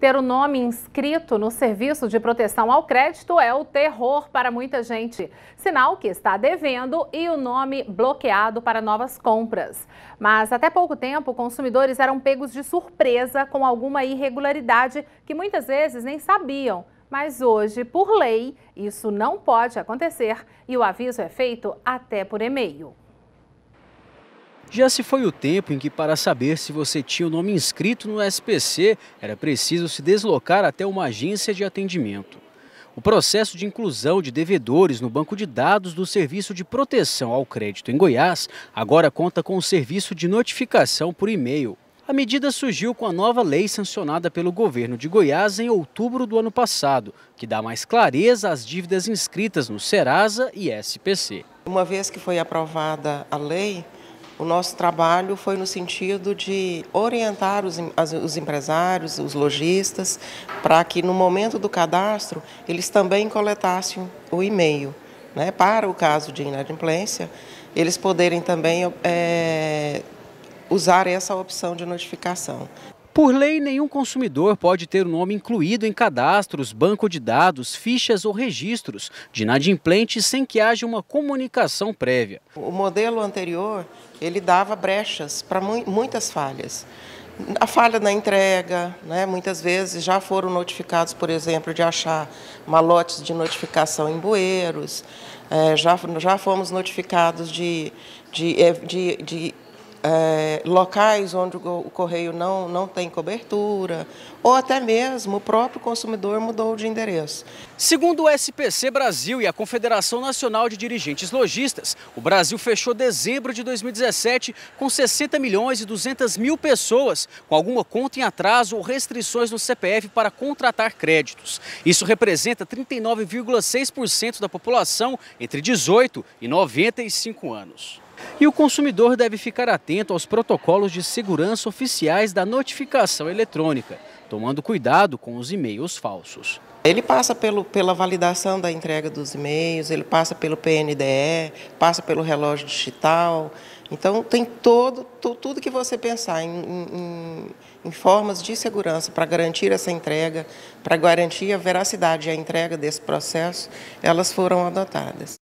Ter o nome inscrito no Serviço de Proteção ao Crédito é o terror para muita gente. Sinal que está devendo e o nome bloqueado para novas compras. Mas até pouco tempo, consumidores eram pegos de surpresa com alguma irregularidade que muitas vezes nem sabiam. Mas hoje, por lei, isso não pode acontecer e o aviso é feito até por e-mail. Já se foi o tempo em que, para saber se você tinha o nome inscrito no SPC, era preciso se deslocar até uma agência de atendimento. O processo de inclusão de devedores no banco de dados do Serviço de Proteção ao Crédito em Goiás agora conta com o serviço de notificação por e-mail. A medida surgiu com a nova lei sancionada pelo governo de Goiás em outubro do ano passado, que dá mais clareza às dívidas inscritas no Serasa e SPC. Uma vez que foi aprovada a lei, o nosso trabalho foi no sentido de orientar os, os empresários, os lojistas, para que no momento do cadastro eles também coletassem o e-mail. Né, para o caso de inadimplência, eles poderem também é, usar essa opção de notificação. Por lei, nenhum consumidor pode ter o nome incluído em cadastros, banco de dados, fichas ou registros de inadimplentes sem que haja uma comunicação prévia. O modelo anterior, ele dava brechas para muitas falhas. A falha na entrega, né? muitas vezes já foram notificados, por exemplo, de achar malotes de notificação em bueiros, é, já, já fomos notificados de, de, eh, de, de é, locais onde o correio não, não tem cobertura, ou até mesmo o próprio consumidor mudou de endereço. Segundo o SPC Brasil e a Confederação Nacional de Dirigentes Logistas, o Brasil fechou dezembro de 2017 com 60 milhões e 200 mil pessoas com alguma conta em atraso ou restrições no CPF para contratar créditos. Isso representa 39,6% da população entre 18 e 95 anos. E o consumidor deve ficar atento aos protocolos de segurança oficiais da notificação eletrônica, tomando cuidado com os e-mails falsos. Ele passa pelo, pela validação da entrega dos e-mails, ele passa pelo PNDE, passa pelo relógio digital. Então, tem todo, tudo que você pensar em, em, em formas de segurança para garantir essa entrega, para garantir a veracidade e a entrega desse processo, elas foram adotadas.